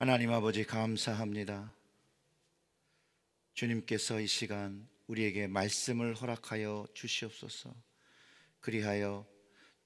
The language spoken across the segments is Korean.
하나님 아버지 감사합니다. 주님께서 이 시간 우리에게 말씀을 허락하여 주시옵소서. 그리하여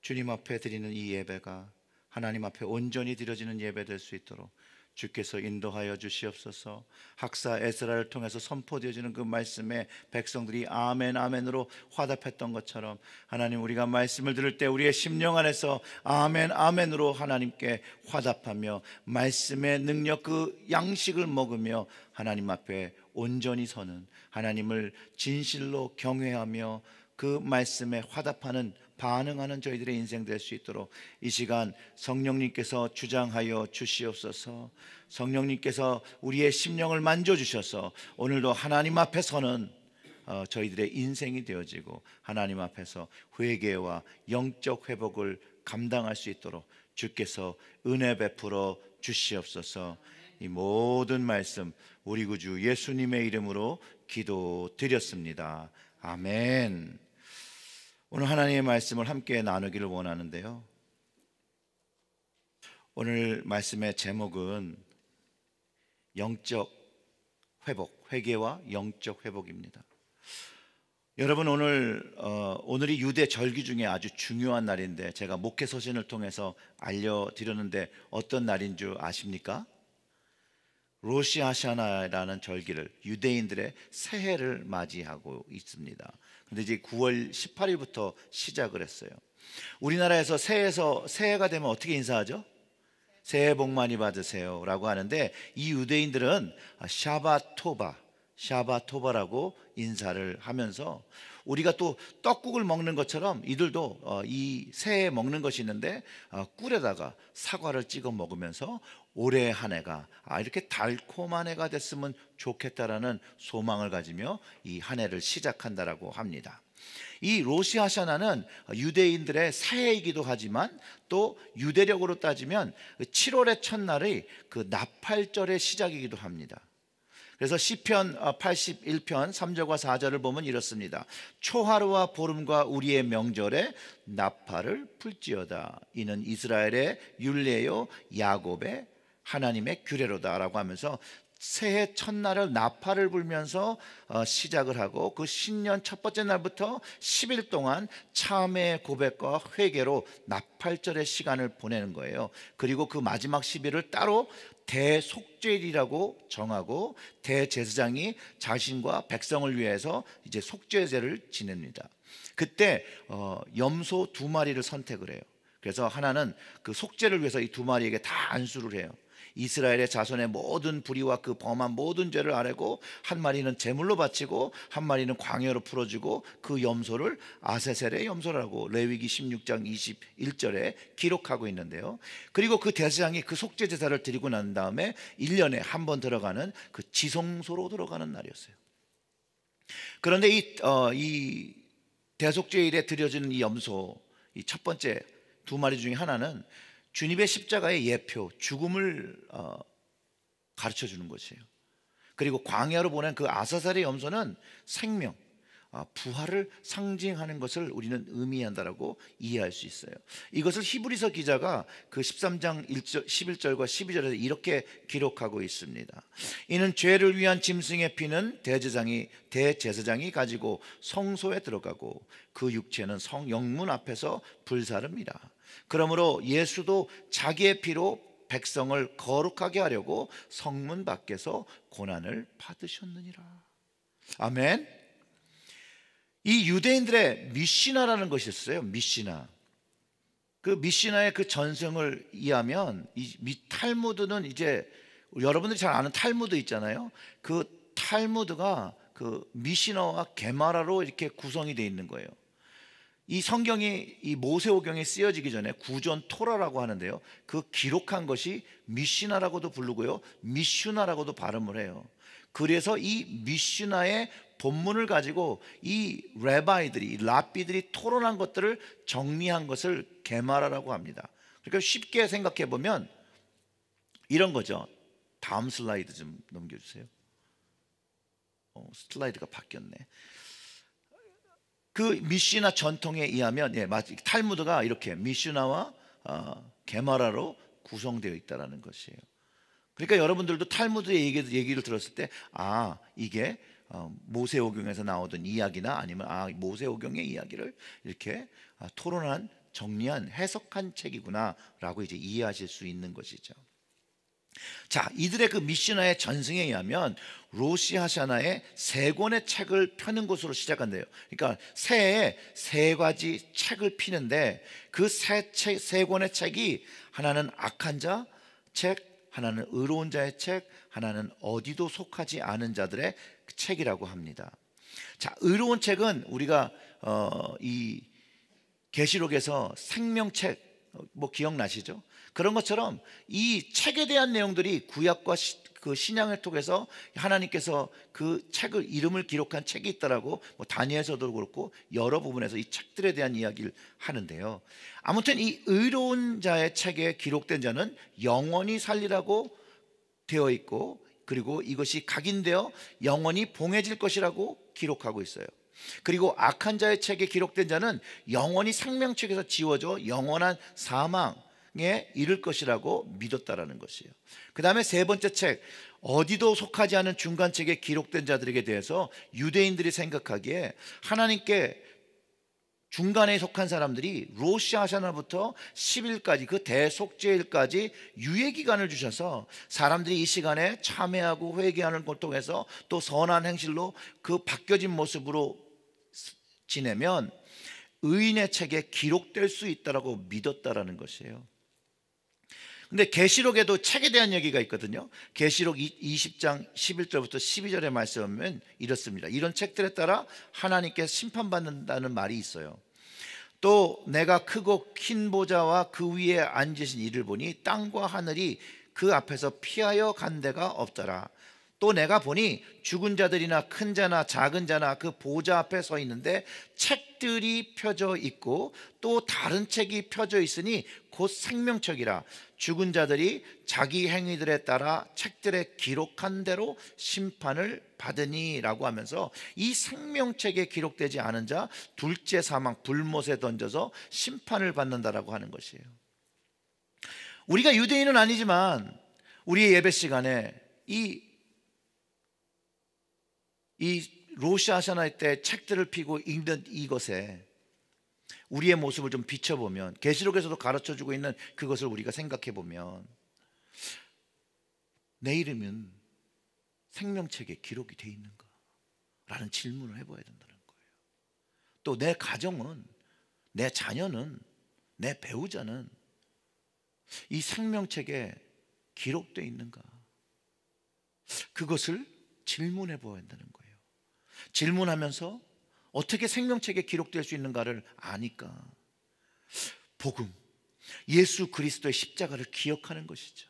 주님 앞에 드리는 이 예배가 하나님 앞에 온전히 드려지는 예배 될 수 있도록 주께서 인도하여 주시옵소서. 학사 에스라를 통해서 선포되어지는 그 말씀에 백성들이 아멘 아멘으로 화답했던 것처럼 하나님 우리가 말씀을 들을 때 우리의 심령 안에서 아멘 아멘으로 하나님께 화답하며 말씀의 능력 그 양식을 먹으며 하나님 앞에 온전히 서는 하나님을 진실로 경외하며 그 말씀에 화답하는 반응하는 저희들의 인생 될 수 있도록 이 시간 성령님께서 주장하여 주시옵소서. 성령님께서 우리의 심령을 만져 주셔서 오늘도 하나님 앞에 서는 어, 저희들의 인생이 되어지고 하나님 앞에서 회개와 영적 회복을 감당할 수 있도록 주께서 은혜 베풀어 주시옵소서. 이 모든 말씀 우리 구주 예수님의 이름으로 기도드렸습니다. 아멘. 오늘 하나님의 말씀을 함께 나누기를 원하는데요. 오늘 말씀의 제목은 영적 회복, 회개와 영적 회복입니다. 여러분 오늘 어, 오늘이 유대 절기 중에 아주 중요한 날인데 제가 목회 소신을 통해서 알려드렸는데 어떤 날인 줄 아십니까? 로시 하샤나라는 절기를 유대인들의 새해를 맞이하고 있습니다. 근데 이제 9월 18일부터 시작을 했어요. 우리나라에서 새해에서 새해가 되면 어떻게 인사하죠? 새해 복 많이 받으세요라고 하는데 이 유대인들은 아, 샤바토바 샤바토바라고 인사를 하면서 우리가 또 떡국을 먹는 것처럼 이들도 어, 이 새에 먹는 것이 있는데 어, 꿀에다가 사과를 찍어 먹으면서 올해 한 해가 아, 이렇게 달콤한 해가 됐으면 좋겠다라는 소망을 가지며 이 한 해를 시작한다라고 합니다. 이 로시아샤나는 유대인들의 사해이기도 하지만 또 유대력으로 따지면 7월의 첫날의 그 나팔절의 시작이기도 합니다. 그래서 시편 81편 어, 3절과 4절을 보면 이렇습니다. 초하루와 보름과 우리의 명절에 나팔을 풀지어다. 이는 이스라엘의 율례요 야곱의 하나님의 규례로다라고 하면서 새해 첫날을 나팔을 불면서 어, 시작을 하고 그 신년 첫 번째 날부터 10일 동안 참회 고백과 회개로 나팔절의 시간을 보내는 거예요. 그리고 그 마지막 10일을 따로 대속죄일이라고 정하고 대제사장이 자신과 백성을 위해서 이제 속죄제를 지냅니다. 그때 어, 염소 두 마리를 선택을 해요. 그래서 하나는 그 속죄를 위해서 이 두 마리에게 다 안수를 해요. 이스라엘의 자손의 모든 불의와 그 범한 모든 죄를 아뢰고 한 마리는 제물로 바치고 한 마리는 광야로 풀어주고 그 염소를 아세셀의 염소라고 레위기 16장 21절에 기록하고 있는데요. 그리고 그 대제장이 그 속죄 제사를 드리고 난 다음에 1년에 한 번 들어가는 그 지성소로 들어가는 날이었어요. 그런데 이, 어, 이 대속죄일에 드려지는 이 염소 이 첫 번째 두 마리 중에 하나는 주님의 십자가의 예표, 죽음을 어, 가르쳐 주는 것이에요. 그리고 광야로 보낸 그 아사살의 염소는 생명, 아, 부활을 상징하는 것을 우리는 의미한다라고 이해할 수 있어요. 이것을 히브리서 기자가 그 13장 1절, 11절과 12절에서 이렇게 기록하고 있습니다. 이는 죄를 위한 짐승의 피는 대제장이 대제사장이 가지고 성소에 들어가고 그 육체는 성 영문 앞에서 불사릅니다. 그러므로 예수도 자기의 피로 백성을 거룩하게 하려고 성문 밖에서 고난을 받으셨느니라. 아멘. 이 유대인들의 미시나라는 것이 있어요. 미시나. 그 미시나의 그 전승을 이해하면 이 탈무드는 이제 여러분들이 잘 아는 탈무드 있잖아요. 그 탈무드가 그 미시나와 게마라로 이렇게 구성이 돼 있는 거예요. 이 성경이 이 모세오경에 쓰여지기 전에 구전 토라라고 하는데요. 그 기록한 것이 미시나라고도 부르고요. 미슈나라고도 발음을 해요. 그래서 이 미슈나의 본문을 가지고 이 레바이들이 이 랍비들이 토론한 것들을 정리한 것을 게마라라고 합니다. 그러니까 쉽게 생각해 보면 이런 거죠. 다음 슬라이드 좀 넘겨주세요. 어, 슬라이드가 바뀌었네. 그 미슈나 전통에 의하면 예, 탈무드가 이렇게 미슈나와 어, 게마라로 구성되어 있다는 것이에요. 그러니까 여러분들도 탈무드의 얘기, 를 들었을 때 아, 이게 어, 모세오경에서 나오던 이야기나 아니면 아, 모세오경의 이야기를 이렇게 아, 토론한 정리한 해석한 책이구나라고 이제 이해하실 수 있는 것이죠. 자, 이들의 그 미시나의 전승에 의하면 로시하샤나의 세 권의 책을 펴는 것으로 시작한대요. 그러니까 새해 세 가지 책을 피는데 그 세 세 권의 책이 하나는 악한 자 책, 하나는 의로운 자의 책, 하나는 어디도 속하지 않은 자들의 책이라고 합니다. 자, 의로운 책은 우리가 어, 이 계시록에서 생명책 어, 뭐 기억나시죠? 그런 것처럼 이 책에 대한 내용들이 구약과 시, 그 신앙을 통해서 하나님께서 그 책을 이름을 기록한 책이 있다라고 뭐 다니엘서도 그렇고 여러 부분에서 이 책들에 대한 이야기를 하는데요. 아무튼 이 의로운 자의 책에 기록된 자는 영원히 살리라고 되어 있고 그리고 이것이 각인되어 영원히 봉해질 것이라고 기록하고 있어요. 그리고 악한 자의 책에 기록된 자는 영원히 생명책에서 지워져 영원한 사망, 에 이를 것이라고 믿었다라는 것이에요. 그 다음에 세 번째 책, 어디도 속하지 않은 중간책에 기록된 자들에게 대해서 유대인들이 생각하기에 하나님께 중간에 속한 사람들이 로시아샤나부터 10일까지 그 대속죄일까지 유예 기간을 주셔서 사람들이 이 시간에 참회하고 회개하는 고통에서 또 선한 행실로 그 바뀌어진 모습으로 지내면 의인의 책에 기록될 수 있다라고 믿었다라는 것이에요. 근데 계시록에도 책에 대한 얘기가 있거든요. 계시록 20장 11절부터 12절의 말씀은 이렇습니다. 이런 책들에 따라 하나님께 심판받는다는 말이 있어요. 또 내가 크고 긴 보좌와 그 위에 앉으신 이를 보니 땅과 하늘이 그 앞에서 피하여 간 데가 없더라. 또 내가 보니 죽은 자들이나 큰 자나 작은 자나 그 보좌 앞에 서 있는데 책들이 펴져 있고 또 다른 책이 펴져 있으니 곧 생명책이라 죽은 자들이 자기 행위들에 따라 책들에 기록한 대로 심판을 받으니라고 하면서 이 생명책에 기록되지 않은 자 둘째 사망 불못에 던져서 심판을 받는다라고 하는 것이에요. 우리가 유대인은 아니지만 우리의 예배 시간에 이이 로시 아샤나이 때 책들을 피고 읽는 이것에 우리의 모습을 좀 비춰보면 계시록에서도 가르쳐주고 있는 그것을 우리가 생각해보면 내 이름은 생명책에 기록이 돼 있는가? 라는 질문을 해봐야 된다는 거예요. 또 내 가정은, 내 자녀는, 내 배우자는 이 생명책에 기록되어 있는가? 그것을 질문해 보아야 한다는 거예요. 질문하면서 어떻게 생명책에 기록될 수 있는가를 아니까 복음 예수 그리스도의 십자가를 기억하는 것이죠.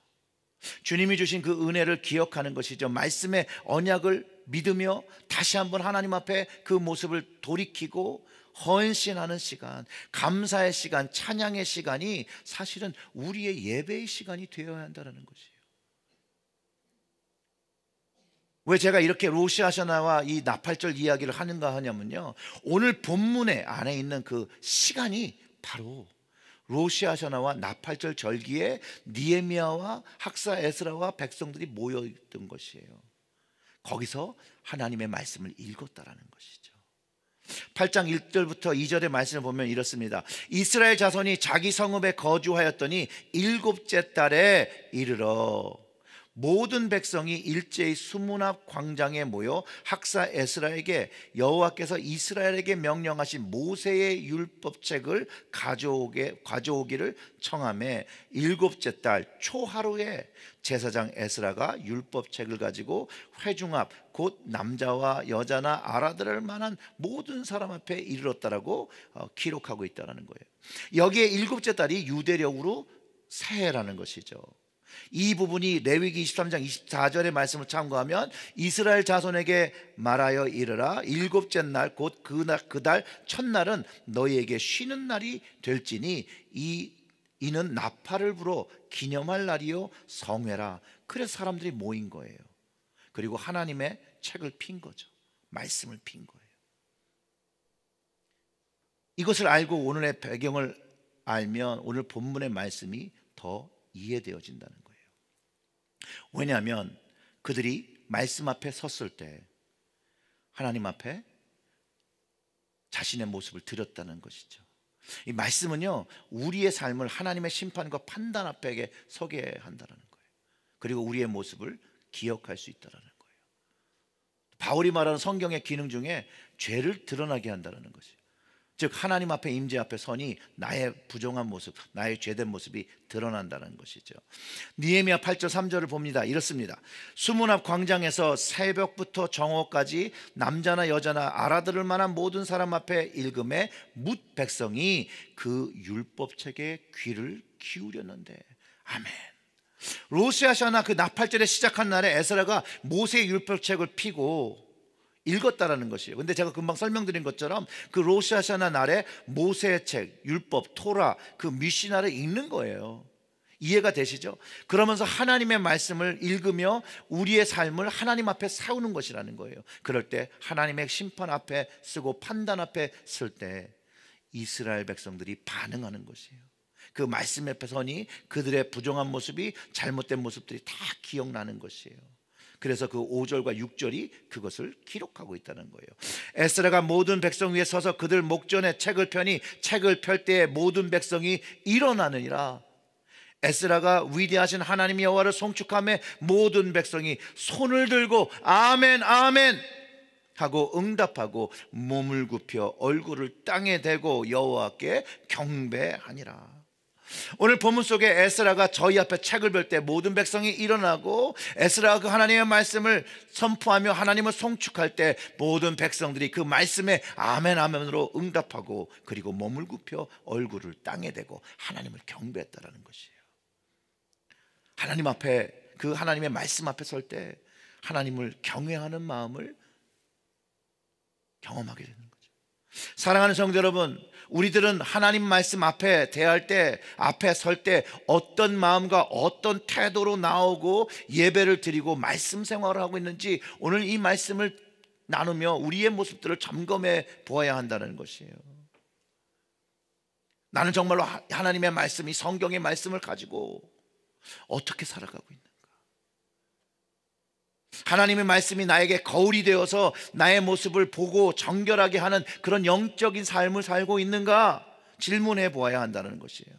주님이 주신 그 은혜를 기억하는 것이죠. 말씀의 언약을 믿으며 다시 한번 하나님 앞에 그 모습을 돌이키고 헌신하는 시간, 감사의 시간, 찬양의 시간이 사실은 우리의 예배의 시간이 되어야 한다는 것이. 왜 제가 이렇게 로시아샤나와 이 나팔절 이야기를 하는가 하냐면요. 오늘 본문에 안에 있는 그 시간이 바로 로시아샤나와 나팔절 절기에 니에미아와 학사 에스라와 백성들이 모여 있던 것이에요. 거기서 하나님의 말씀을 읽었다라는 것이죠. 8장 1절부터 2절의 말씀을 보면 이렇습니다. 이스라엘 자손이 자기 성읍에 거주하였더니 일곱째 달에 이르러 모든 백성이 일제히 수문 앞 광장에 모여 학사 에스라에게 여호와께서 이스라엘에게 명령하신 모세의 율법책을 가져오게 가져오기를 청함해 일곱째 달 초하루에 제사장 에스라가 율법책을 가지고 회중 앞 곧 남자와 여자나 알아들을 만한 모든 사람 앞에 이르렀다라고 어, 기록하고 있다라는 거예요. 여기에 일곱째 달이 유대력으로 새해라는 것이죠. 이 부분이 레위기 23장 24절의 말씀을 참고하면 이스라엘 자손에게 말하여 이르라 일곱째 날 곧 그날 그달 첫날은 너희에게 쉬는 날이 될지니 이 이는 나팔을 불어 기념할 날이요 성회라. 그래서 사람들이 모인 거예요. 그리고 하나님의 책을 핀 거죠. 말씀을 핀 거예요. 이것을 알고 오늘의 배경을 알면 오늘 본문의 말씀이 더 이해되어진다는 왜냐하면 그들이 말씀 앞에 섰을 때 하나님 앞에 자신의 모습을 드렸다는 것이죠. 이 말씀은요, 우리의 삶을 하나님의 심판과 판단 앞에 서게 한다는 거예요. 그리고 우리의 모습을 기억할 수 있다는 거예요. 바울이 말하는 성경의 기능 중에 죄를 드러나게 한다는 것이에요. 즉 하나님 앞에 임재 앞에 선이 나의 부정한 모습, 나의 죄된 모습이 드러난다는 것이죠. 니에미야 8절 3절을 봅니다. 이렇습니다. 수문 앞 광장에서 새벽부터 정오까지 남자나 여자나 알아들을 만한 모든 사람 앞에 읽음에 묻 백성이 그 율법책에 귀를 기울였는데 아멘. 로시아샤나 그 나팔절에 시작한 날에 에스라가 모세의 율법책을 피고 읽었다라는 것이에요. 근데 제가 금방 설명드린 것처럼 그 로시 아샤나 날에 모세의 책, 율법, 토라, 그 미시나를 읽는 거예요. 이해가 되시죠? 그러면서 하나님의 말씀을 읽으며 우리의 삶을 하나님 앞에 세우는 것이라는 거예요. 그럴 때 하나님의 심판 앞에 쓰고 판단 앞에 쓸 때 이스라엘 백성들이 반응하는 것이에요. 그 말씀의 에선이 그들의 부정한 모습이 잘못된 모습들이 다 기억나는 것이에요. 그래서 그 5절과 6절이 그것을 기록하고 있다는 거예요. 에스라가 모든 백성 위에 서서 그들 목전에 책을 펴니 책을 펼 때에 모든 백성이 일어나느니라. 에스라가 위대하신 하나님 여호와를 송축함에 모든 백성이 손을 들고 아멘 아멘 하고 응답하고 몸을 굽혀 얼굴을 땅에 대고 여호와께 경배하니라. 오늘 본문 속에 에스라가 저희 앞에 책을 볼때 모든 백성이 일어나고 에스라가 그 하나님의 말씀을 선포하며 하나님을 송축할 때 모든 백성들이 그 말씀에 아멘 아멘으로 응답하고 그리고 몸을 굽혀 얼굴을 땅에 대고 하나님을 경배했다라는 것이에요. 하나님 앞에 그 하나님의 말씀 앞에 설 때 하나님을 경외하는 마음을 경험하게 되는 사랑하는 성도 여러분, 우리들은 하나님 말씀 앞에 대할 때, 앞에 설 때 어떤 마음과 어떤 태도로 나오고 예배를 드리고 말씀 생활을 하고 있는지 오늘 이 말씀을 나누며 우리의 모습들을 점검해 보아야 한다는 것이에요. 나는 정말로 하나님의 말씀, 이 성경의 말씀을 가지고 어떻게 살아가고 있나? 하나님의 말씀이 나에게 거울이 되어서 나의 모습을 보고 정결하게 하는 그런 영적인 삶을 살고 있는가 질문해 보아야 한다는 것이에요.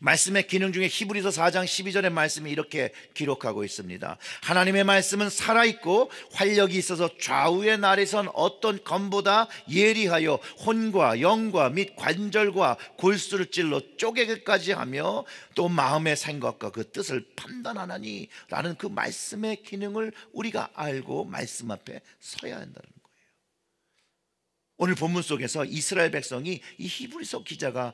말씀의 기능 중에 히브리서 4장 12절의 말씀이 이렇게 기록하고 있습니다. 하나님의 말씀은 살아있고 활력이 있어서 좌우의 날에선 어떤 검보다 예리하여 혼과 영과 및 관절과 골수를 찔러 쪼개기까지 하며 또 마음의 생각과 그 뜻을 판단하나니 라는 그 말씀의 기능을 우리가 알고 말씀 앞에 서야 한다는 거예요. 오늘 본문 속에서 이스라엘 백성이 이 히브리서 기자가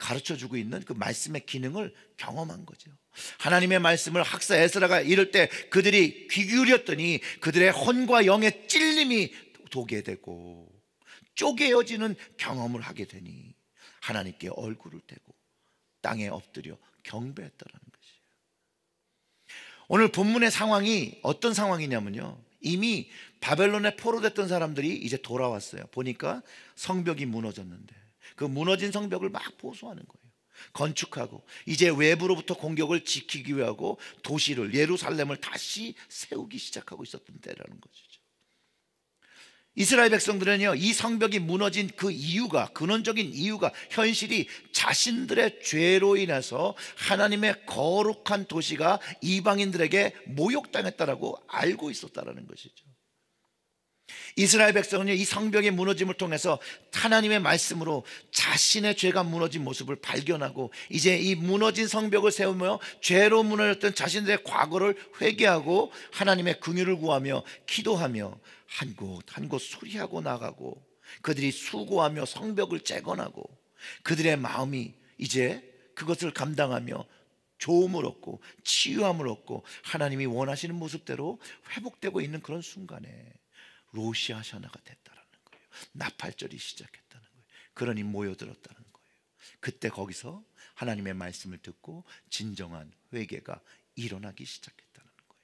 가르쳐 주고 있는 그 말씀의 기능을 경험한 거죠. 하나님의 말씀을 학사 에스라가 이럴 때 그들이 귀 기울였더니 그들의 혼과 영의 찔림이 도게 되고 쪼개어지는 경험을 하게 되니 하나님께 얼굴을 대고 땅에 엎드려 경배했다라는 것이에요. 오늘 본문의 상황이 어떤 상황이냐면요. 이미 바벨론에 포로됐던 사람들이 이제 돌아왔어요. 보니까 성벽이 무너졌는데 그 무너진 성벽을 막 보수하는 거예요. 건축하고 이제 외부로부터 공격을 지키기 위하고 도시를 예루살렘을 다시 세우기 시작하고 있었던 때라는 것이죠. 이스라엘 백성들은요, 이 성벽이 무너진 그 이유가, 근원적인 이유가, 현실이 자신들의 죄로 인해서 하나님의 거룩한 도시가 이방인들에게 모욕당했다라고 알고 있었다라는 것이죠. 이스라엘 백성은이 성벽의 무너짐을 통해서 하나님의 말씀으로 자신의 죄가 무너진 모습을 발견하고, 이제 이 무너진 성벽을 세우며 죄로 무너졌던 자신들의 과거를 회개하고, 하나님의 긍휼을 구하며, 기도하며, 한 곳, 한 곳수리하고 나가고, 그들이 수고하며 성벽을 재건하고, 그들의 마음이 이제 그것을 감당하며 조음을 얻고 치유함을 얻고 하나님이 원하시는 모습대로 회복되고 있는 그런 순간에 로시아샤나가 됐다라는 거예요. 나팔절이 시작했다는 거예요. 그러니 모여들었다는 거예요. 그때 거기서 하나님의 말씀을 듣고 진정한 회개가 일어나기 시작했다는 거예요.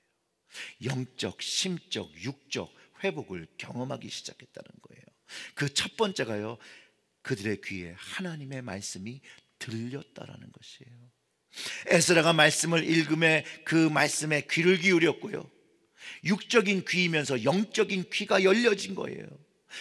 영적, 심적, 육적 회복을 경험하기 시작했다는 거예요. 그 첫 번째가요. 그들의 귀에 하나님의 말씀이 들렸다라는 것이에요. 에스라가 말씀을 읽음에 그 말씀에 귀를 기울였고요. 육적인 귀이면서 영적인 귀가 열려진 거예요.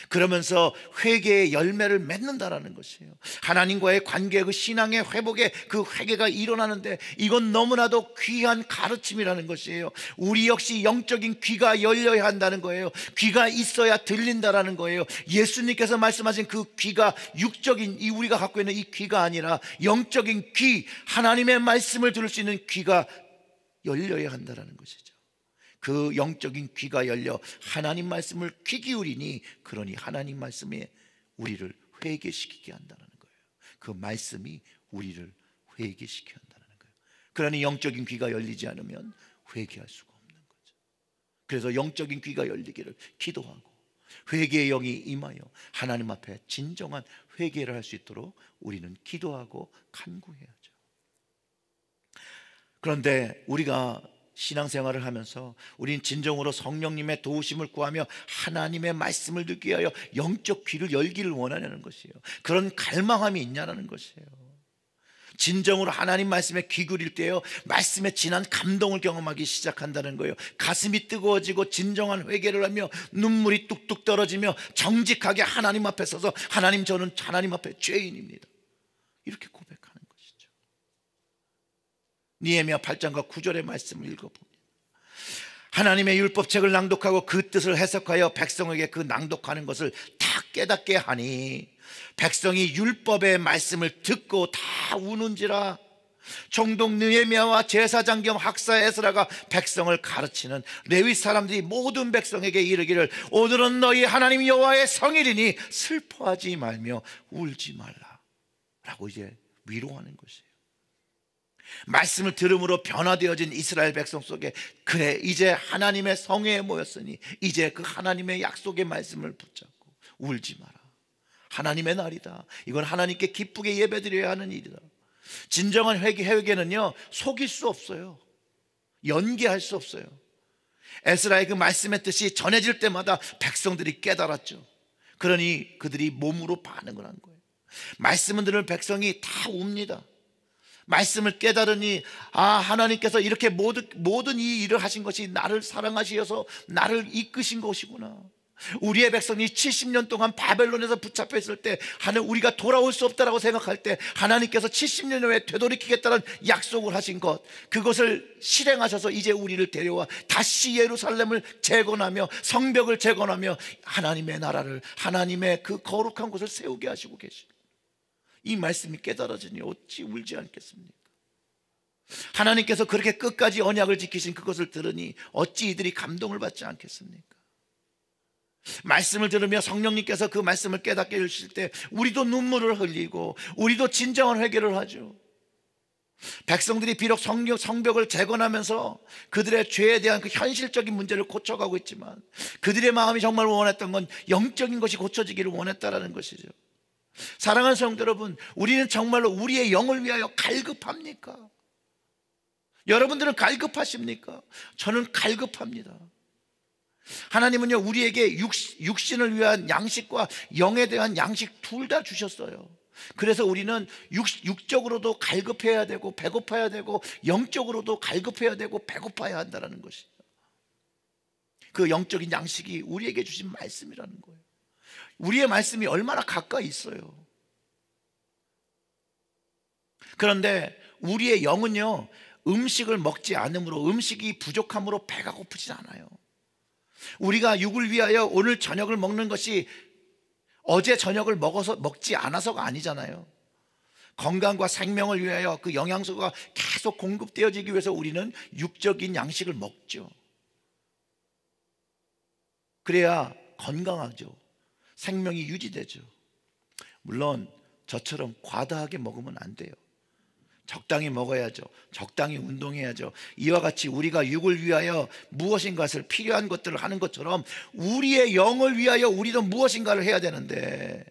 그러면서 회개의 열매를 맺는다라는 것이에요. 하나님과의 관계, 그 신앙의 회복에 그 회개가 일어나는데 이건 너무나도 귀한 가르침이라는 것이에요. 우리 역시 영적인 귀가 열려야 한다는 거예요. 귀가 있어야 들린다라는 거예요. 예수님께서 말씀하신 그 귀가 육적인 이 우리가 갖고 있는 이 귀가 아니라 영적인 귀, 하나님의 말씀을 들을 수 있는 귀가 열려야 한다라는 것이죠. 그 영적인 귀가 열려 하나님 말씀을 귀 기울이니 그러니 하나님 말씀에 우리를 회개시키게 한다는 거예요. 그 말씀이 우리를 회개시켜 한다는 거예요. 그러니 영적인 귀가 열리지 않으면 회개할 수가 없는 거죠. 그래서 영적인 귀가 열리기를 기도하고 회개의 영이 임하여 하나님 앞에 진정한 회개를 할 수 있도록 우리는 기도하고 간구해야죠. 그런데 우리가 신앙생활을 하면서 우린 진정으로 성령님의 도우심을 구하며 하나님의 말씀을 듣기 위하여 영적 귀를 열기를 원하냐는 것이에요. 그런 갈망함이 있냐라는 것이에요. 진정으로 하나님 말씀에 귀기울 때요. 말씀에 진한 감동을 경험하기 시작한다는 거예요. 가슴이 뜨거워지고 진정한 회개를 하며 눈물이 뚝뚝 떨어지며 정직하게 하나님 앞에 서서 하나님 저는 하나님 앞에 죄인입니다. 이렇게 고백. 니에미아 8장과 9절의 말씀을 읽어봅니다. 하나님의 율법책을 낭독하고 그 뜻을 해석하여 백성에게 그 낭독하는 것을 다 깨닫게 하니 백성이 율법의 말씀을 듣고 다 우는지라 총독 느헤미야와 제사장 겸 학사 에스라가 백성을 가르치는 레위 사람들이 모든 백성에게 이르기를 오늘은 너희 하나님 여호와의 성일이니 슬퍼하지 말며 울지 말라 라고 이제 위로하는 것이에요 말씀을 들음으로 변화되어진 이스라엘 백성 속에 그래 이제 하나님의 성회에 모였으니 이제 그 하나님의 약속의 말씀을 붙잡고 울지 마라. 하나님의 날이다. 이건 하나님께 기쁘게 예배드려야 하는 일이다. 진정한 회개 회개는요 속일 수 없어요. 연기할 수 없어요. 에스라의 그 말씀의 뜻이 전해질 때마다 백성들이 깨달았죠. 그러니 그들이 몸으로 반응을 한 거예요. 말씀을 들을 백성이 다 웁니다. 말씀을 깨달으니 아 하나님께서 이렇게 모든 모든 이 일을 하신 것이 나를 사랑하시어서 나를 이끄신 것이구나. 우리의 백성이 70년 동안 바벨론에서 붙잡혀 있을 때하나 우리가 돌아올 수 없다라고 생각할 때 하나님께서 70년 후에 되돌이키겠다는 약속을 하신 것 그것을 실행하셔서 이제 우리를 데려와 다시 예루살렘을 재건하며 성벽을 재건하며 하나님의 나라를 하나님의 그 거룩한 곳을 세우게 하시고 계십니다. 이 말씀이 깨달아지니 어찌 울지 않겠습니까? 하나님께서 그렇게 끝까지 언약을 지키신 그것을 들으니 어찌 이들이 감동을 받지 않겠습니까? 말씀을 들으며 성령님께서 그 말씀을 깨닫게 해주실 때 우리도 눈물을 흘리고 우리도 진정한 회개를 하죠. 백성들이 비록 성경, 성벽을 재건하면서 그들의 죄에 대한 그 현실적인 문제를 고쳐가고 있지만 그들의 마음이 정말 원했던 건 영적인 것이 고쳐지기를 원했다라는 것이죠. 사랑하는 성도 여러분, 우리는 정말로 우리의 영을 위하여 갈급합니까? 여러분들은 갈급하십니까? 저는 갈급합니다. 하나님은요, 우리에게 육, 신을 위한 양식과 영에 대한 양식 둘 다 주셨어요. 그래서 우리는 육, 육적으로도 갈급해야 되고, 배고파야 되고, 영적으로도 갈급해야 되고, 배고파야 한다는 것이에요. 그 영적인 양식이 우리에게 주신 말씀이라는 거예요. 우리의 말씀이 얼마나 가까이 있어요. 그런데 우리의 영은요, 음식을 먹지 않으므로 음식이 부족함으로 배가 고프지 않아요. 우리가 육을 위하여 오늘 저녁을 먹는 것이 어제 저녁을 먹어서 먹지 않아서가 아니잖아요. 건강과 생명을 위하여 그 영양소가 계속 공급되어지기 위해서 우리는 육적인 양식을 먹죠. 그래야 건강하죠. 생명이 유지되죠. 물론 저처럼 과다하게 먹으면 안 돼요. 적당히 먹어야죠. 적당히 운동해야죠. 이와 같이 우리가 육을 위하여 무엇인가를 필요한 것들을 하는 것처럼 우리의 영을 위하여 우리도 무엇인가를 해야 되는데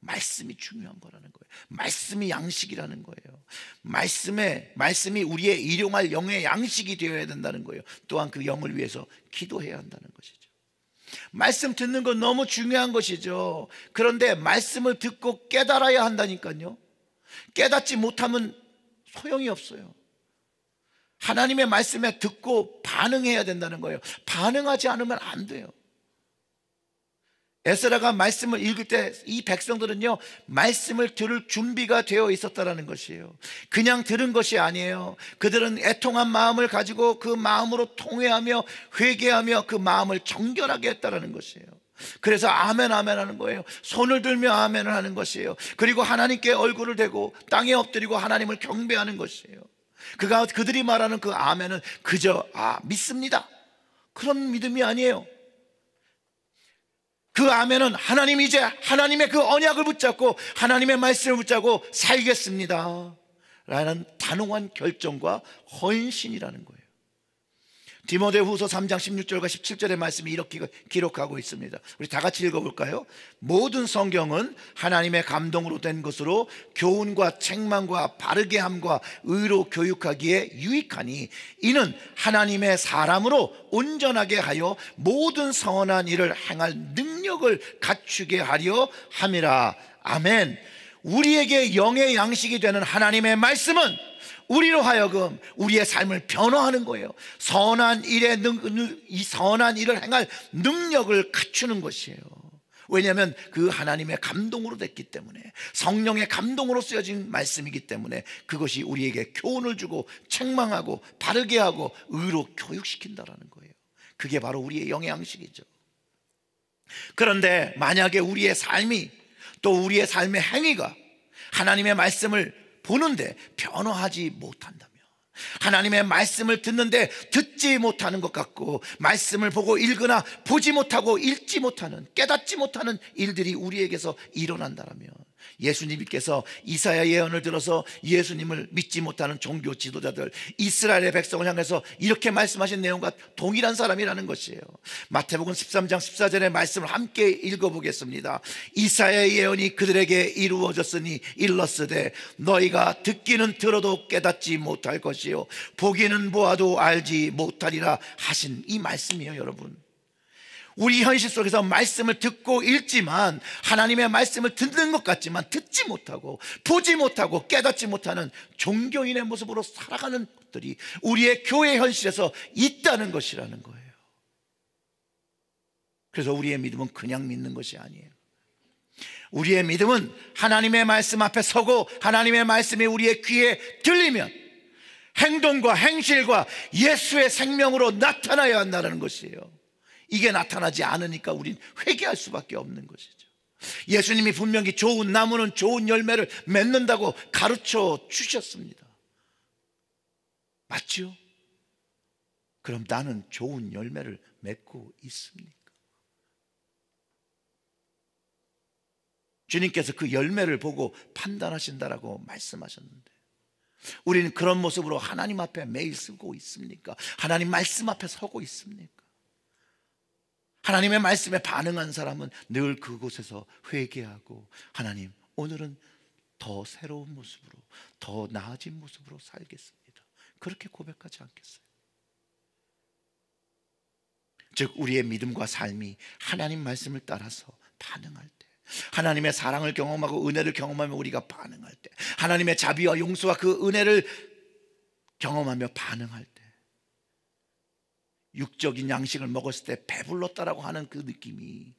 말씀이 중요한 거라는 거예요. 말씀이 양식이라는 거예요. 말씀에 말씀이 우리의 일용할 영의 양식이 되어야 된다는 거예요. 또한 그 영을 위해서 기도해야 한다는 것이죠. 말씀 듣는 건 너무 중요한 것이죠. 그런데 말씀을 듣고 깨달아야 한다니까요. 깨닫지 못하면 소용이 없어요. 하나님의 말씀에 듣고 반응해야 된다는 거예요. 반응하지 않으면 안 돼요. 에스라가 말씀을 읽을 때 이 백성들은요 말씀을 들을 준비가 되어 있었다라는 것이에요. 그냥 들은 것이 아니에요. 그들은 애통한 마음을 가지고 그 마음으로 통회하며 회개하며 그 마음을 정결하게 했다라는 것이에요. 그래서 아멘 아멘 하는 거예요. 손을 들며 아멘을 하는 것이에요. 그리고 하나님께 얼굴을 대고 땅에 엎드리고 하나님을 경배하는 것이에요. 그가 그들이 말하는 그 아멘은 그저 아 믿습니다. 그런 믿음이 아니에요. 그 아멘은 하나님 이제 하나님의 그 언약을 붙잡고 하나님의 말씀을 붙잡고 살겠습니다. 라는 단호한 결정과 헌신이라는 거예요. 디모데 후서 3장 16절과 17절의 말씀이 이렇게 기록하고 있습니다. 우리 다 같이 읽어볼까요? 모든 성경은 하나님의 감동으로 된 것으로 교훈과 책망과 바르게함과 의로 교육하기에 유익하니 이는 하나님의 사람으로 온전하게 하여 모든 선한 일을 행할 능력 능력을 갖추게 하려 함이라. 아멘. 우리에게 영의 양식이 되는 하나님의 말씀은 우리로 하여금 우리의 삶을 변화하는 거예요. 선한 일에 능, 이 선한 일을 행할 능력을 갖추는 것이에요. 왜냐하면 그 하나님의 감동으로 됐기 때문에 성령의 감동으로 쓰여진 말씀이기 때문에 그것이 우리에게 교훈을 주고 책망하고 바르게 하고 의로 교육시킨다라는 거예요. 그게 바로 우리의 영의 양식이죠. 그런데 만약에 우리의 삶이 또 우리의 삶의 행위가 하나님의 말씀을 보는데 변화하지 못한다면 하나님의 말씀을 듣는데 듣지 못하는 것 같고 말씀을 보고 읽으나 보지 못하고 읽지 못하는 깨닫지 못하는 일들이 우리에게서 일어난다면 예수님께서 이사야 예언을 들어서 예수님을 믿지 못하는 종교 지도자들, 이스라엘의 백성을 향해서 이렇게 말씀하신 내용과 동일한 사람이라는 것이에요. 마태복음 13장 14절의 말씀을 함께 읽어보겠습니다. 이사야 예언이 그들에게 이루어졌으니 일렀으되 너희가 듣기는 들어도 깨닫지 못할 것이요 보기는 보아도 알지 못하리라 하신 이 말씀이에요, 여러분. 우리 현실 속에서 말씀을 듣고 읽지만 하나님의 말씀을 듣는 것 같지만 듣지 못하고 보지 못하고 깨닫지 못하는 종교인의 모습으로 살아가는 것들이 우리의 교회 현실에서 있다는 것이라는 거예요. 그래서 우리의 믿음은 그냥 믿는 것이 아니에요. 우리의 믿음은 하나님의 말씀 앞에 서고 하나님의 말씀이 우리의 귀에 들리면 행동과 행실과 예수의 생명으로 나타나야 한다는 것이에요. 이게 나타나지 않으니까 우린 회개할 수밖에 없는 것이죠. 예수님이 분명히 좋은 나무는 좋은 열매를 맺는다고 가르쳐 주셨습니다. 맞죠? 그럼 나는 좋은 열매를 맺고 있습니까? 주님께서 그 열매를 보고 판단하신다라고 말씀하셨는데 우리는 그런 모습으로 하나님 앞에 매일 쓰고 있습니까? 하나님 말씀 앞에 서고 있습니까? 하나님의 말씀에 반응한 사람은 늘 그곳에서 회개하고 하나님 오늘은 더 새로운 모습으로 더 나아진 모습으로 살겠습니다. 그렇게 고백하지 않겠어요? 즉 우리의 믿음과 삶이 하나님 말씀을 따라서 반응할 때 하나님의 사랑을 경험하고 은혜를 경험하며 우리가 반응할 때 하나님의 자비와 용서와 그 은혜를 경험하며 반응할 때 육적인 양식을 먹었을 때 배불렀다라고 하는 그 느낌이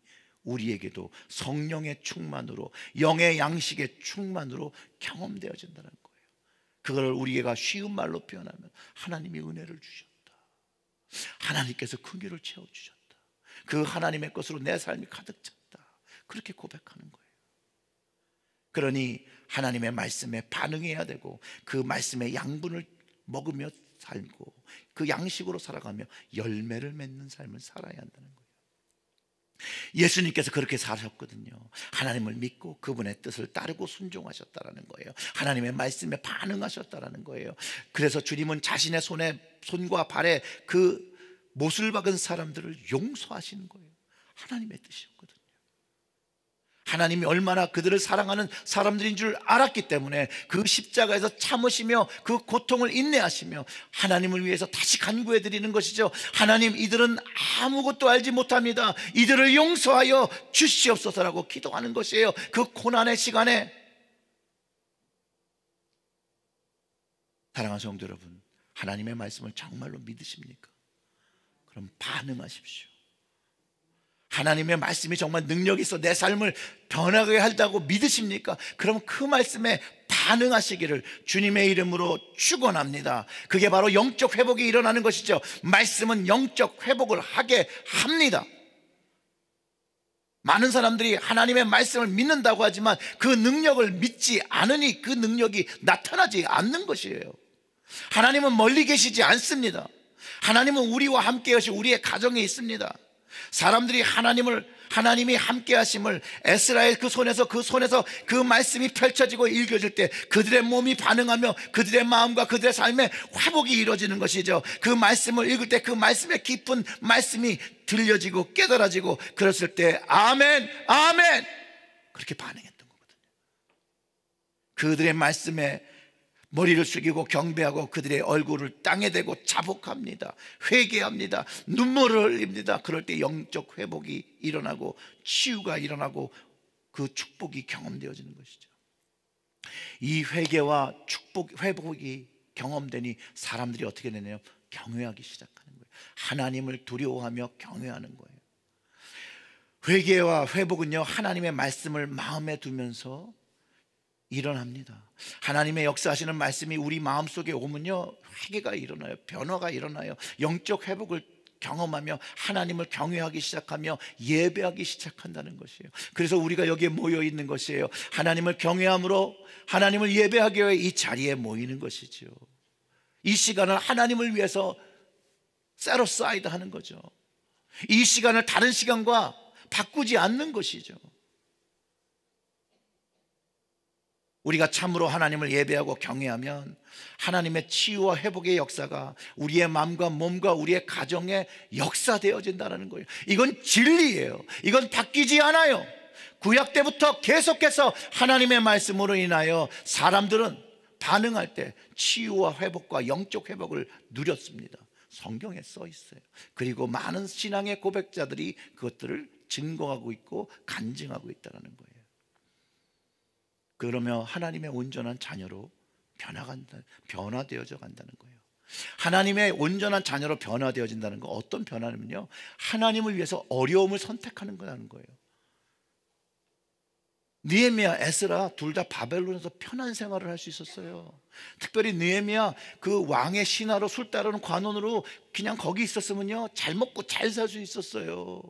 우리에게도 성령의 충만으로 영의 양식의 충만으로 경험되어진다는 거예요. 그걸 우리가 쉬운 말로 표현하면 하나님이 은혜를 주셨다. 하나님께서 큰 길을 채워 주셨다. 그 하나님의 것으로 내 삶이 가득 찼다. 그렇게 고백하는 거예요. 그러니 하나님의 말씀에 반응해야 되고 그 말씀의 양분을 먹으며 살고 그 양식으로 살아가며 열매를 맺는 삶을 살아야 한다는 거예요. 예수님께서 그렇게 사셨거든요. 하나님을 믿고 그분의 뜻을 따르고 순종하셨다라는 거예요. 하나님의 말씀에 반응하셨다라는 거예요. 그래서 주님은 자신의 손에 손과 발에 그 못을 박은 사람들을 용서하시는 거예요. 하나님의 뜻이었거든요. 하나님이 얼마나 그들을 사랑하는 사람들인 줄 알았기 때문에 그 십자가에서 참으시며 그 고통을 인내하시며 하나님을 위해서 다시 간구해 드리는 것이죠. 하나님 이들은 아무것도 알지 못합니다. 이들을 용서하여 주시옵소서라고 기도하는 것이에요. 그 고난의 시간에 사랑하는 성도 여러분, 하나님의 말씀을 정말로 믿으십니까? 그럼 반응하십시오. 하나님의 말씀이 정말 능력이 있어 내 삶을 변화하게 한다고 믿으십니까? 그럼 그 말씀에 반응하시기를 주님의 이름으로 축원합니다. 그게 바로 영적 회복이 일어나는 것이죠. 말씀은 영적 회복을 하게 합니다. 많은 사람들이 하나님의 말씀을 믿는다고 하지만 그 능력을 믿지 않으니 그 능력이 나타나지 않는 것이에요. 하나님은 멀리 계시지 않습니다. 하나님은 우리와 함께 하시 우리의 가정에 있습니다. 사람들이 하나님을 하나님이 함께 하심을 에스라엘그 손에서 그 손에서 그 말씀이 펼쳐지고 읽어질 때 그들의 몸이 반응하며 그들의 마음과 그들의 삶에 회복이 이루어지는 것이죠. 그 말씀을 읽을 때 그 말씀의 깊은 말씀이 들려지고 깨달아지고 그랬을 때 아멘, 아멘! 그렇게 반응했던 거거든요. 그들의 말씀에 머리를 숙이고 경배하고 그들의 얼굴을 땅에 대고 자복합니다. 회개합니다. 눈물을 흘립니다. 그럴 때 영적 회복이 일어나고 치유가 일어나고 그 축복이 경험되어지는 것이죠. 이 회개와 축복 회복이 경험되니 사람들이 어떻게 되냐요 경외하기 시작하는 거예요. 하나님을 두려워하며 경외하는 거예요. 회개와 회복은요 하나님의 말씀을 마음에 두면서 일어납니다. 하나님의 역사하시는 말씀이 우리 마음속에 오면요. 회개가 일어나요. 변화가 일어나요. 영적 회복을 경험하며 하나님을 경외하기 시작하며 예배하기 시작한다는 것이에요. 그래서 우리가 여기에 모여 있는 것이에요. 하나님을 경외함으로 하나님을 예배하기 위해 이 자리에 모이는 것이죠. 이 시간을 하나님을 위해서 세로사이드 하는 거죠. 이 시간을 다른 시간과 바꾸지 않는 것이죠. 우리가 참으로 하나님을 예배하고 경외하면 하나님의 치유와 회복의 역사가 우리의 마음과 몸과 우리의 가정에 역사되어진다는 거예요. 이건 진리예요. 이건 바뀌지 않아요. 구약 때부터 계속해서 하나님의 말씀으로 인하여 사람들은 반응할 때 치유와 회복과 영적 회복을 누렸습니다. 성경에 써 있어요. 그리고 많은 신앙의 고백자들이 그것들을 증거하고 있고 간증하고 있다는 거예요. 그러며 하나님의 온전한 자녀로 변화간다, 변화되어져 간다는 거예요. 하나님의 온전한 자녀로 변화되어진다는 건 어떤 변화냐면요. 하나님을 위해서 어려움을 선택하는 거라는 거예요. 느헤미야, 에스라 둘 다 바벨론에서 편한 생활을 할 수 있었어요. 특별히 느헤미야 그 왕의 신하로 술 따르는 관원으로 그냥 거기 있었으면요. 잘 먹고 잘 살 수 있었어요.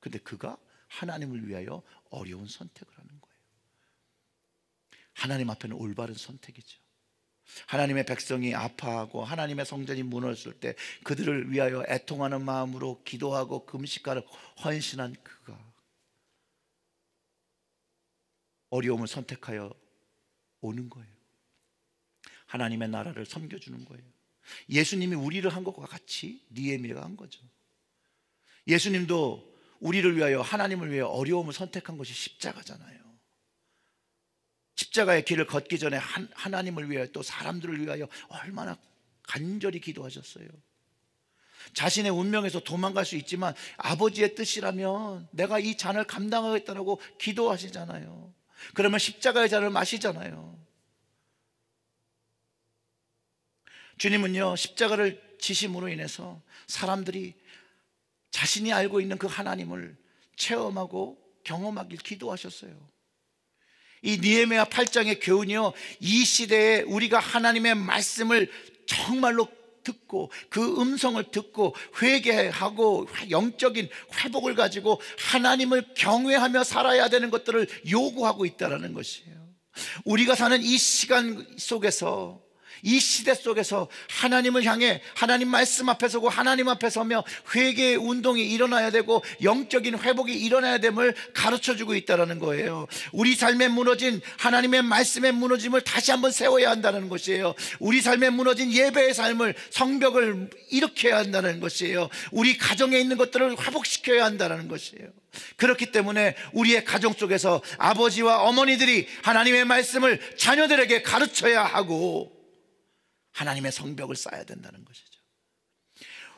근데 그가 하나님을 위하여 어려운 선택을 하는 거예요. 하나님 앞에는 올바른 선택이죠. 하나님의 백성이 아파하고 하나님의 성전이 무너졌을 때 그들을 위하여 애통하는 마음으로 기도하고 금식하는 헌신한 그가 어려움을 선택하여 오는 거예요. 하나님의 나라를 섬겨주는 거예요. 예수님이 우리를 한 것과 같이 니에미가 한 거죠. 예수님도 우리를 위하여 하나님을 위해 어려움을 선택한 것이 십자가잖아요. 십자가의 길을 걷기 전에 하나님을 위하여 또 사람들을 위하여 얼마나 간절히 기도하셨어요. 자신의 운명에서 도망갈 수 있지만 아버지의 뜻이라면 내가 이 잔을 감당하겠다라고 기도하시잖아요. 그러면 십자가의 잔을 마시잖아요. 주님은요, 십자가를 지심으로 인해서 사람들이 자신이 알고 있는 그 하나님을 체험하고 경험하길 기도하셨어요. 이 니에메아 8장의 교훈이요. 이 시대에 우리가 하나님의 말씀을 정말로 듣고 그 음성을 듣고 회개하고 영적인 회복을 가지고 하나님을 경외하며 살아야 되는 것들을 요구하고 있다는 것이에요. 우리가 사는 이 시간 속에서 이 시대 속에서 하나님을 향해 하나님 말씀 앞에 서고 하나님 앞에 서며 회개의 운동이 일어나야 되고 영적인 회복이 일어나야 됨을 가르쳐 주고 있다라는 거예요. 우리 삶에 무너진 하나님의 말씀의 무너짐을 다시 한번 세워야 한다는 것이에요. 우리 삶에 무너진 예배의 삶을 성벽을 일으켜야 한다는 것이에요. 우리 가정에 있는 것들을 회복시켜야 한다는 것이에요. 그렇기 때문에 우리의 가정 속에서 아버지와 어머니들이 하나님의 말씀을 자녀들에게 가르쳐야 하고 하나님의 성벽을 쌓아야 된다는 것이죠.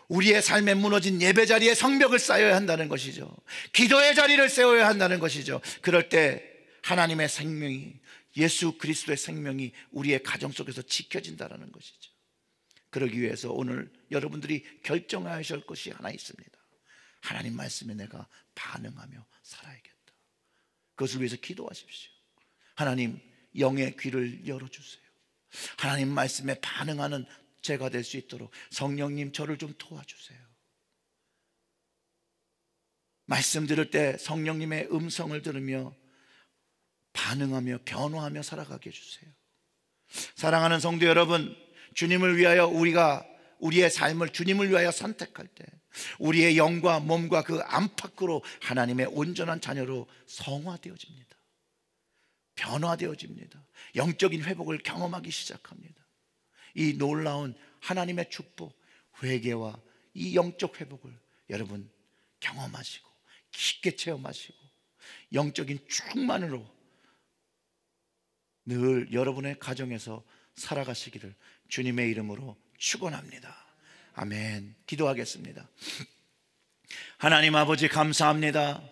우리의 삶에 무너진 예배 자리에 성벽을 쌓여야 한다는 것이죠. 기도의 자리를 세워야 한다는 것이죠. 그럴 때 하나님의 생명이 예수 그리스도의 생명이 우리의 가정 속에서 지켜진다라는 것이죠. 그러기 위해서 오늘 여러분들이 결정하실 것이 하나 있습니다. 하나님 말씀에 내가 반응하며 살아야겠다. 그것을 위해서 기도하십시오. 하나님 영의 귀를 열어주세요. 하나님 말씀에 반응하는 제가 될 수 있도록 성령님 저를 좀 도와주세요. 말씀 들을 때 성령님의 음성을 들으며 반응하며 변화하며 살아가게 해주세요. 사랑하는 성도 여러분, 주님을 위하여 우리가 우리의 삶을 주님을 위하여 선택할 때 우리의 영과 몸과 그 안팎으로 하나님의 온전한 자녀로 성화되어집니다. 변화되어집니다. 영적인 회복을 경험하기 시작합니다. 이 놀라운 하나님의 축복, 회개와 이 영적 회복을 여러분 경험하시고 깊게 체험하시고 영적인 충만으로 늘 여러분의 가정에서 살아가시기를 주님의 이름으로 축원합니다. 아멘. 기도하겠습니다. 하나님 아버지 감사합니다.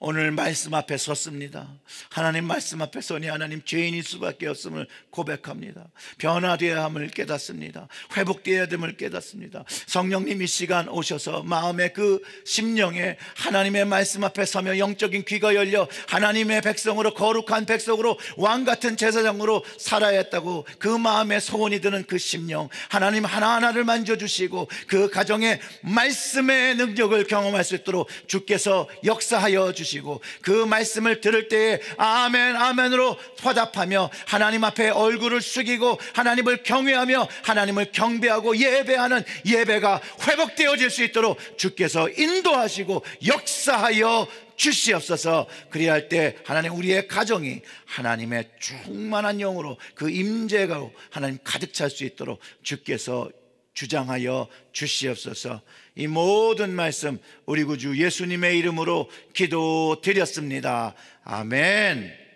오늘 말씀 앞에 섰습니다. 하나님 말씀 앞에 서니 하나님 죄인일 수밖에 없음을 고백합니다. 변화되어야 함을 깨닫습니다. 회복되어야 됨을 깨닫습니다. 성령님 이 시간 오셔서 마음의 그 심령에 하나님의 말씀 앞에 서며 영적인 귀가 열려 하나님의 백성으로 거룩한 백성으로 왕 같은 제사장으로 살아야 했다고 그 마음에 소원이 드는 그 심령 하나님 하나하나를 만져주시고 그 가정의 말씀의 능력을 경험할 수 있도록 주께서 역사하여 주시 주시고 그 말씀을 들을 때에 아멘 아멘으로 화답하며 하나님 앞에 얼굴을 숙이고 하나님을 경외하며 하나님을 경배하고 예배하는 예배가 회복되어질 수 있도록 주께서 인도하시고 역사하여 주시옵소서 그리할 때 하나님 우리의 가정이 하나님의 충만한 영으로 그 임재가 하나님 가득 찰 수 있도록 주께서 주장하여 주시옵소서 이 모든 말씀 우리 구주 예수님의 이름으로 기도드렸습니다. 아멘.